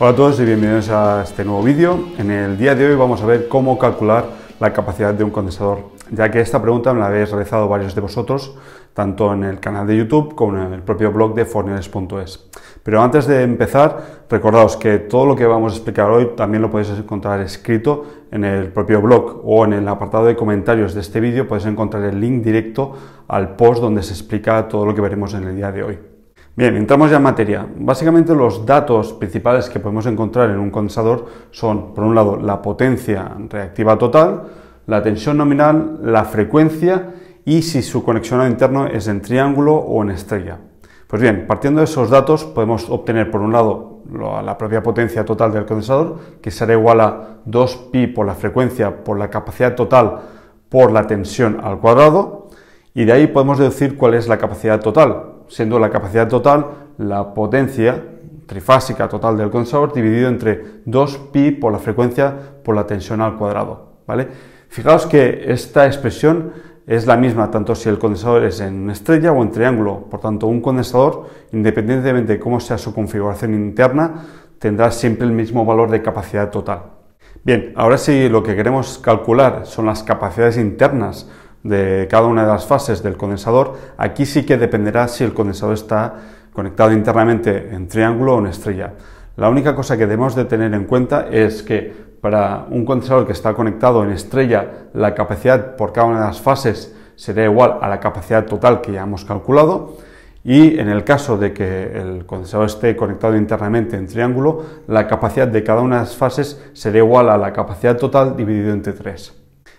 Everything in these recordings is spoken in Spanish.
Hola a todos y bienvenidos a este nuevo vídeo. En el día de hoy vamos a ver cómo calcular la capacidad de un condensador, ya que esta pregunta me la habéis realizado varios de vosotros tanto en el canal de YouTube como en el propio blog de forneres.es Pero antes de empezar, recordaos que todo lo que vamos a explicar hoy también lo podéis encontrar escrito en el propio blog o en el apartado de comentarios de este vídeo podéis encontrar el link directo al post donde se explica todo lo que veremos en el día de hoy. Bien, entramos ya en materia. Básicamente los datos principales que podemos encontrar en un condensador son, por un lado, la potencia reactiva total, la tensión nominal, la frecuencia y si su conexión al interno es en triángulo o en estrella. Pues bien, partiendo de esos datos podemos obtener por un lado la propia potencia total del condensador, que será igual a 2pi por la frecuencia por la capacidad total por la tensión al cuadrado, y de ahí podemos deducir cuál es la capacidad total, siendo la capacidad total la potencia trifásica total del condensador dividido entre 2pi por la frecuencia por la tensión al cuadrado, ¿vale? Fijaos que esta expresión es la misma tanto si el condensador es en estrella o en triángulo. Por tanto, un condensador, independientemente de cómo sea su configuración interna, tendrá siempre el mismo valor de capacidad total. Bien, ahora si lo que queremos calcular son las capacidades internas de cada una de las fases del condensador, aquí sí que dependerá si el condensador está conectado internamente en triángulo o en estrella. La única cosa que debemos de tener en cuenta es que para un condensador que está conectado en estrella, la capacidad por cada una de las fases será igual a la capacidad total que ya hemos calculado. Y en el caso de que el condensador esté conectado internamente en triángulo, la capacidad de cada una de las fases será igual a la capacidad total dividido entre 3.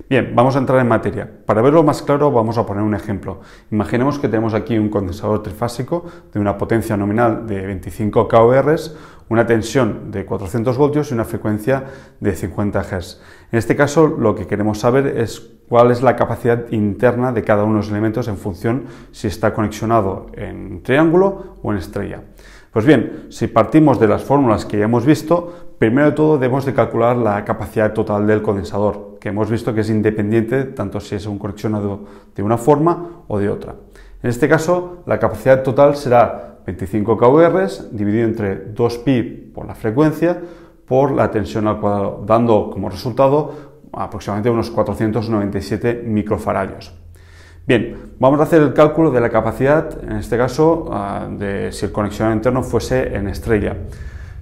Bien, vamos a entrar en materia. Para verlo más claro vamos a poner un ejemplo. Imaginemos que tenemos aquí un condensador trifásico de una potencia nominal de 25 KORs una tensión de 400 voltios y una frecuencia de 50 Hz. En este caso lo que queremos saber es cuál es la capacidad interna de cada uno de los elementos en función si está conexionado en triángulo o en estrella. Pues bien, si partimos de las fórmulas que ya hemos visto, primero de todo debemos de calcular la capacidad total del condensador, que hemos visto que es independiente tanto si es un conexionado de una forma o de otra. En este caso, la capacidad total será 25 kVr dividido entre 2pi por la frecuencia por la tensión al cuadrado, dando como resultado aproximadamente unos 497 microfaradios. Bien, vamos a hacer el cálculo de la capacidad, en este caso, ah, de si el conexionado interno fuese en estrella.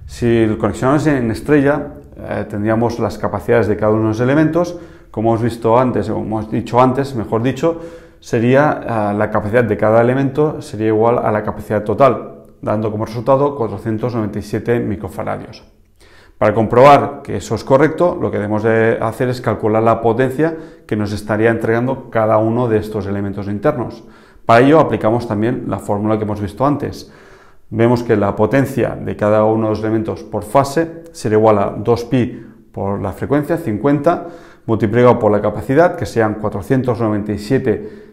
Si el conexionado es en estrella, eh, tendríamos las capacidades de cada uno de los elementos. Como hemos visto antes, o hemos dicho antes, mejor dicho, sería eh, la capacidad de cada elemento sería igual a la capacidad total, dando como resultado 497 microfaradios. Para comprobar que eso es correcto, lo que debemos de hacer es calcular la potencia que nos estaría entregando cada uno de estos elementos internos. Para ello aplicamos también la fórmula que hemos visto antes. Vemos que la potencia de cada uno de los elementos por fase será igual a 2pi por la frecuencia, 50, multiplicado por la capacidad, que sean 497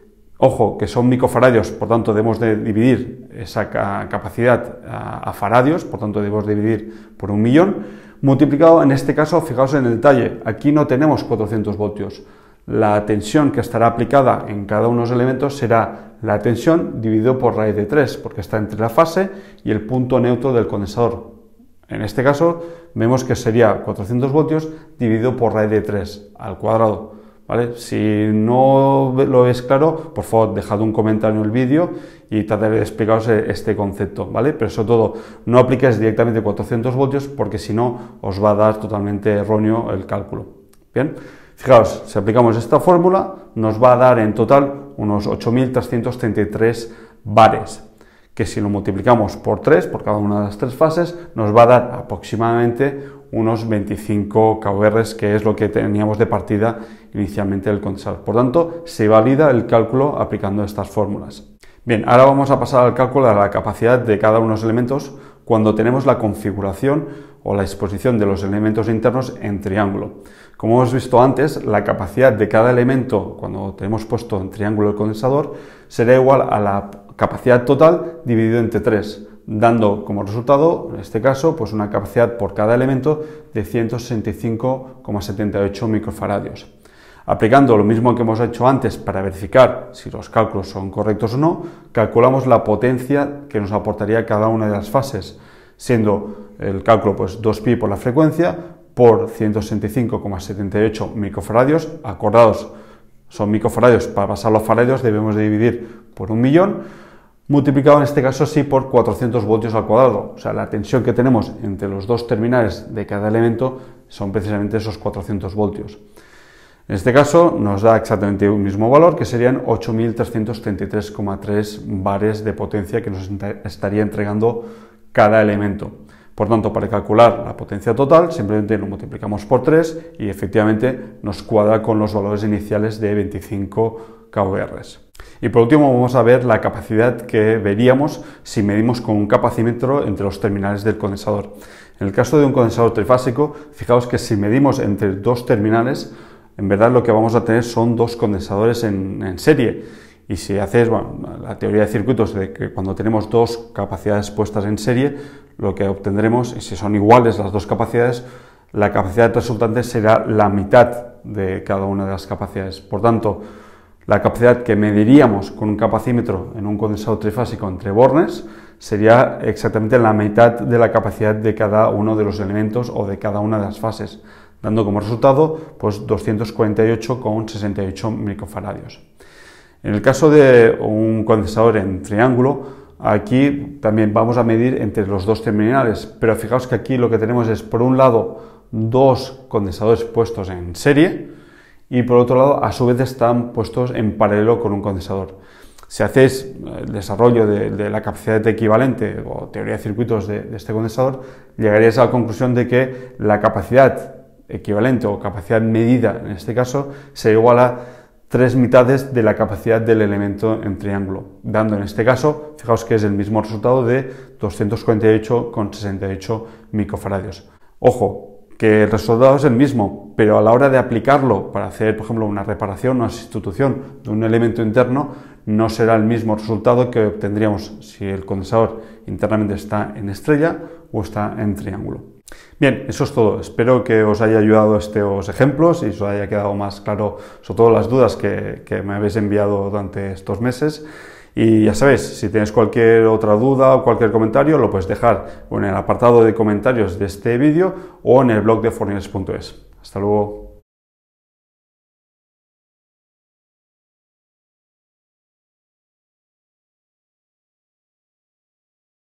Ojo, que son microfaradios, por tanto debemos de dividir esa capacidad a, faradios, por tanto debemos dividir por un millón, multiplicado en este caso, fijaos en el detalle, aquí no tenemos 400 voltios. La tensión que estará aplicada en cada uno de los elementos será la tensión dividido por raíz de 3, porque está entre la fase y el punto neutro del condensador. En este caso vemos que sería 400 voltios dividido por raíz de 3 al cuadrado. Si no lo ves claro, por favor, dejad un comentario en el vídeo y trataré de explicaros eh, este concepto, ¿vale? Pero sobre todo, no apliques directamente 400 voltios porque si no, os va a dar totalmente erróneo el cálculo, ¿bien? Fijaos, si aplicamos esta fórmula, nos va a dar en total unos 8.333 bares, que si lo multiplicamos por 3, por cada una de las tres fases, nos va a dar aproximadamente unos 25 KVRs, que es lo que teníamos de partida inicialmente del condensador. Por tanto, se valida el cálculo aplicando estas fórmulas. Bien, ahora vamos a pasar al cálculo de la capacidad de cada uno de los elementos cuando tenemos la configuración o la exposición de los elementos internos en triángulo. Como hemos visto antes, la capacidad de cada elemento cuando tenemos puesto en triángulo el condensador será igual a la capacidad total dividido entre 3, dando como resultado, en este caso, pues una capacidad por cada elemento de 165,78 microfaradios. Aplicando lo mismo que hemos hecho antes para verificar si los cálculos son correctos o no, calculamos la potencia que nos aportaría cada una de las fases, siendo el cálculo pues 2pi por la frecuencia por 165,78 microfaradios acordados son microfaradios, para pasar los faradios debemos dividir por un millón, multiplicado en este caso sí por 400 voltios al cuadrado. O sea, la tensión que tenemos entre los dos terminales de cada elemento son precisamente esos 400 voltios. En este caso nos da exactamente el mismo valor, que serían 8.333,3 bares de potencia que nos estaría entregando cada elemento. Por tanto, para calcular la potencia total, simplemente lo multiplicamos por 3 y efectivamente nos cuadra con los valores iniciales de 25 y por último vamos a ver la capacidad que veríamos si medimos con un capacímetro entre los terminales del condensador. En el caso de un condensador trifásico, fijaos que si medimos entre dos terminales, en verdad lo que vamos a tener son dos condensadores en, serie. Y si haces la teoría de circuitos de que cuando tenemos dos capacidades puestas en serie, lo que obtendremos, y si son iguales las dos capacidades, la capacidad resultante será la mitad de cada una de las capacidades. Por tanto, la capacidad que mediríamos con un capacímetro en un condensador trifásico entre bornes sería exactamente la mitad de la capacidad de cada uno de los elementos o de cada una de las fases, dando como resultado pues, 248,68 microfaradios. En el caso de un condensador en triángulo, aquí también vamos a medir entre los dos terminales, pero fijaos que aquí lo que tenemos es por un lado dos condensadores puestos en serie, y por otro lado a su vez están puestos en paralelo con un condensador. Si hacéis eh, el desarrollo de, la capacidad equivalente o teoría de circuitos de, este condensador, llegaréis a la conclusión de que la capacidad equivalente o capacidad medida en este caso se a tres mitades de la capacidad del elemento en triángulo, dando en este caso, fijaos que es el mismo resultado de 248,68 microfaradios. Ojo, que el resultado es el mismo, pero a la hora de aplicarlo para hacer, por ejemplo, una reparación o sustitución de un elemento interno, no será el mismo resultado que obtendríamos si el condensador internamente está en estrella o está en triángulo. Bien, eso es todo. Espero que os haya ayudado estos ejemplos y os haya quedado más claro sobre todas las dudas que, que me habéis enviado durante estos meses. Y ya sabes, si tienes cualquier otra duda o cualquier comentario, lo puedes dejar en el apartado de comentarios de este vídeo o en el blog de fornires.es. Hasta luego.